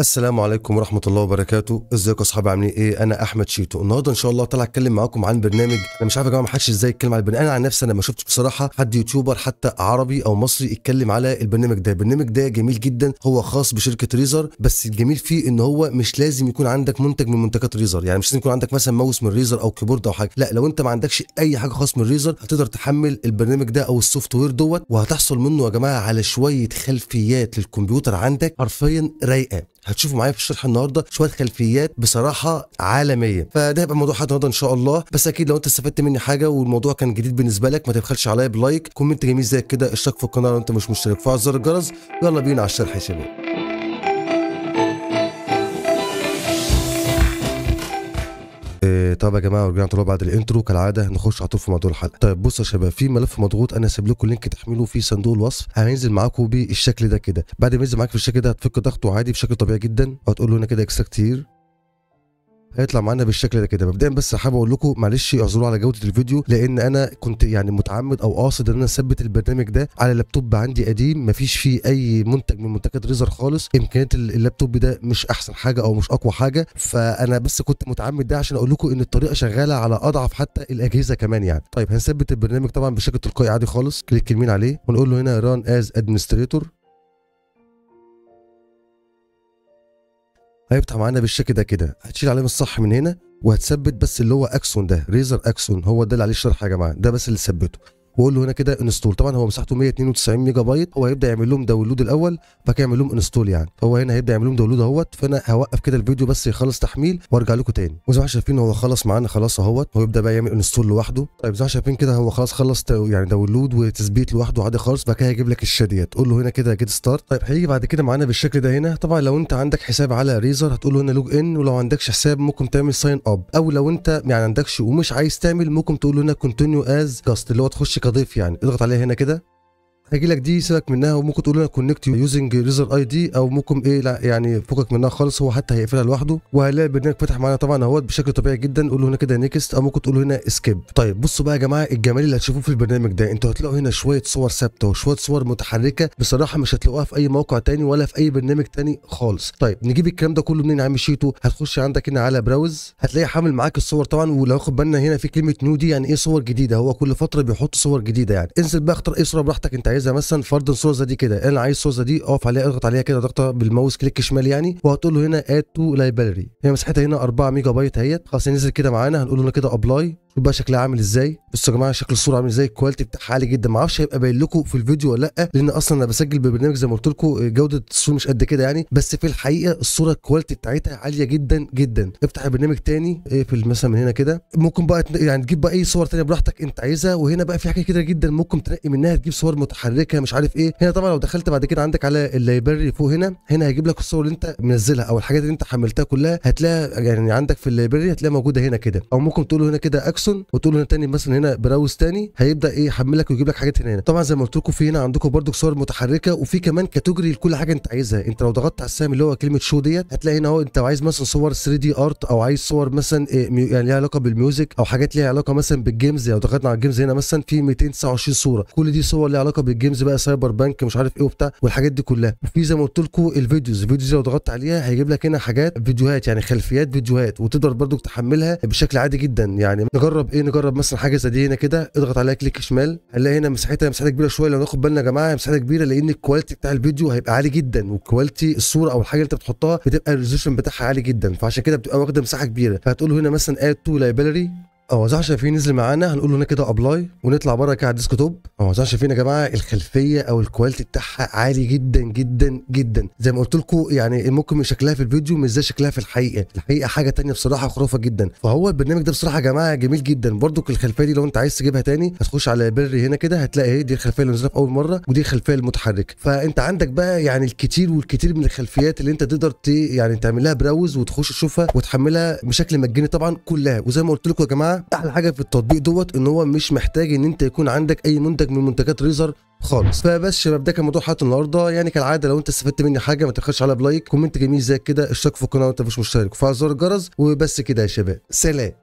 السلام عليكم ورحمة الله وبركاته، ازيكم يا اصحابي عاملين ايه؟ انا احمد شيتو، النهارده ان شاء الله طالع اتكلم معاكم عن برنامج، انا مش عارف يا جماعة ما حدش ازاي يتكلم عن البرنامج، انا عن نفسي انا ما شفتش بصراحة حد يوتيوبر حتى عربي او مصري يتكلم على البرنامج ده، البرنامج ده جميل جدا، هو خاص بشركة ريزر، بس الجميل فيه ان هو مش لازم يكون عندك منتج من منتجات ريزر، يعني مش لازم يكون عندك مثلا ماوس من ريزر او كيبورد او حاجة، لا لو انت ما عندكش اي حاجة خاص من ريزر هتقدر تحمل البرنامج ده او السوفت وير دوت وهتحصل منه يا جماعة على شوية خلفيات للكمبيوتر عندك حرفيا رايقة، هتشوفوا معايا في الشرح النهارده شويه خلفيات بصراحه عالميه فده هيبقى موضوع حلقه النهارده ان شاء الله بس اكيد لو انت استفدت مني حاجه والموضوع كان جديد بالنسبه لك ما تبخلش عليا بلايك كومنت جميل زي كده اشترك في القناه لو انت مش مشترك فعل زر الجرس يلا بينا على الشرح يا شباب إيه طب يا جماعه ورجعنا طلاب بعد الانترو كالعاده نخش على طول في موضوع الحلقه طيب بصوا يا شباب في ملف مضغوط انا هسيب لكم لينك تحميله في صندوق الوصف هينزل معاكم بالشكل ده كده بعد ما ينزل معاك في الشكل ده هتفك ضغطه عادي بشكل طبيعي جدا وهتقول له هنا كده اكستراكت كتير هيطلع معانا بالشكل ده كده مبدئيا بس حابب اقول لكم معلش اعذروا على جوده الفيديو لان انا كنت يعني متعمد او قاصد ان انا اثبت البرنامج ده على لابتوب عندي قديم مفيش فيه اي منتج من منتجات ريزر خالص امكانيات اللابتوب ده مش احسن حاجه او مش اقوى حاجه فانا بس كنت متعمد ده عشان اقول لكم ان الطريقه شغاله على اضعف حتى الاجهزه كمان يعني طيب هنثبت البرنامج طبعا بشكل تلقائي عادي خالص كليك يمين عليه ونقول له هنا ران از ادمنستريتور هيبقى معانا بالشكل ده كده هتشيل علامه الصح من هنا وهتثبت بس اللي هو اكسون ده ريزر اكسون هو ده اللي عليه الشرح يا جماعه ده بس اللي ثبته واقول له هنا كده انستول طبعا هو مساحته 192 ميجا بايت هو هيبدا يعمل لهم داونلود الاول بعد كده يعمل لهم انستول يعني فهو هنا هيبدا يعمل لهم داونلود اهوت فانا هوقف كده الفيديو بس يخلص تحميل وارجع لكم تاني وزي ما شايفين هو خلص معانا خلاص اهوت هو يبدا بقى يعمل انستول لوحده طيب زي ما شايفين كده هو خلاص خلص يعني داونلود وتثبيت لوحده عادي خالص بعد كده هيجيب لك الشاديات قول له هنا كده جيت ستارت طيب هيجي بعد كده معانا بالشكل ده هنا طبعا لو انت عندك حساب على ريزر هتقول له هنا لوج ان ولو عندكش حساب ممكن تعمل ساين اب او لو انت يعني عندكش ومش عايز تعمل ممكن تقول له هنا كونتينيو از جاست اللي هو تخش كضيف يعني اضغط عليه هنا كده هيجي لك دي سيبك منها وممكن تقول لنا كونكت يوزنج يوزر اي دي او ممكن ايه لا يعني فكك منها خالص هو حتى هيقفلها لوحده وهنلاقي البرنامج فتح معانا طبعا اهوت بشكل طبيعي جدا قول له هنا كده نيكست او ممكن تقول هنا سكيب طيب بصوا بقى يا جماعه الجمال اللي هتشوفوه في البرنامج ده انتوا هتلاقوا هنا شويه صور ثابته وشويه صور متحركه بصراحه مش هتلاقوها في اي موقع تاني ولا في اي برنامج تاني خالص طيب نجيب الكلام ده كله منين يا عم شيتو هتخش عندك هنا على براوز هتلاقي حامل معاك الصور طبعا ولو خد بالنا هنا في كلمه نيو دي يعني ايه صور جديده هو كل فتره بيحط صور جديده يعني انزل بقى اختار ايه صوره براحتك انت عايزها مثلا فرض الصوره دي كده انا عايز الصوره دي اقف عليها اضغط عليها كده ضغطه بالماوس كليك شمال يعني وهتقول له هنا اد تو لايبراري هي مساحتها هنا 4 ميجا بايت اهيت خلاص نزل كده معانا هنقول له كده ابلاي شوف بقى شكلها عامل ازاي بصوا يا جماعه شكل الصوره عامل ازاي الكواليتي بتاعها عالي جدا ما اعرفش هيبقى باين لكم في الفيديو ولا لا لان اصلا انا بسجل ببرنامج زي ما قلت لكم جوده الصوره مش قد كده يعني بس في الحقيقه الصوره الكواليتي بتاعتها عاليه جدا جدا افتح البرنامج تاني اقفل مثلا من هنا كده ممكن بقى يعني تجيب بقى اي صور تانيه براحتك انت عايزها وهنا بقى في حاجه كده جدا ممكن تنقي منها تجيب صور متحركه مش عارف ايه هنا طبعا لو دخلت بعد كده عندك على اللايبرري فوق هنا هنا هيجيب لك الصور اللي انت منزلها او الحاجات اللي انت حملتها كلها هتلاقيها يعني عندك في اللايبرري هتلاقيها موجوده هنا كده او ممكن تقول هنا كده اكس تكسون وتقول هنا تاني مثلا هنا براوز تاني هيبدا ايه يحملك ويجيب لك حاجات هنا طبعا زي ما قلت لكم في هنا عندكم برده صور متحركه وفي كمان كاتيجوري لكل حاجه انت عايزها انت لو ضغطت على السهم اللي هو كلمه شو ديت هتلاقي هنا اهو انت عايز مثلا صور 3 دي ارت او عايز صور مثلا إيه يعني ليها علاقه بالميوزك او حاجات ليها علاقه مثلا بالجيمز لو ضغطنا على الجيمز هنا مثلا في 229 صوره كل دي صور ليها علاقه بالجيمز بقى سايبر بانك مش عارف ايه وبتاع والحاجات دي كلها وفي زي ما قلت لكم الفيديوز الفيديوز لو ضغطت عليها هيجيب لك هنا حاجات فيديوهات يعني خلفيات فيديوهات وتقدر برضو تحملها بشكل عادي جدا يعني نجرب ايه نجرب مثلا حاجه زي دي هنا كده اضغط عليها كليك شمال هنلاقي هنا مساحتها مساحتها كبيره شويه لو ناخد بالنا يا جماعه مساحتها كبيره لان الكواليتي بتاع الفيديو هيبقى عالي جدا والكواليتي الصوره او الحاجه اللي انت بتحطها بتبقى الريزوليشن بتاعها عالي جدا فعشان كده بتبقى واخده مساحه كبيره فهتقول هنا مثلا اد تو لايبراري هو زعل شايفين نزل معانا هنقول له هنا كده ابلاي ونطلع بره كده على الديسك توب هو زعل شايفين يا جماعه الخلفيه او الكواليتي بتاعها عالي جدا جدا جدا زي ما قلت لكم يعني ممكن شكلها في الفيديو مش زي شكلها في الحقيقه الحقيقه حاجه تانية بصراحه خرافه جدا فهو البرنامج ده بصراحه يا جماعه جميل جدا برده الخلفيه دي لو انت عايز تجيبها تاني هتخش على بري هنا كده هتلاقي اهي دي الخلفيه اللي نزلها في اول مره ودي الخلفيه المتحركه فانت عندك بقى يعني الكتير والكتير من الخلفيات اللي انت تقدر يعني تعمل لها براوز وتخش تشوفها وتحملها بشكل مجاني طبعا كلها وزي ما قلت لكم يا جماعه بقى احلى حاجه في التطبيق دوت ان هو مش محتاج ان انت يكون عندك اي منتج من منتجات ريزر خالص فبس شباب ده كان موضوع حلقه النهارده يعني كالعاده لو انت استفدت مني حاجه ما تخش على بلايك كومنت جميل زي كده اشترك في القناه وانت مش مشترك وفعل زر الجرس وبس كده يا شباب سلام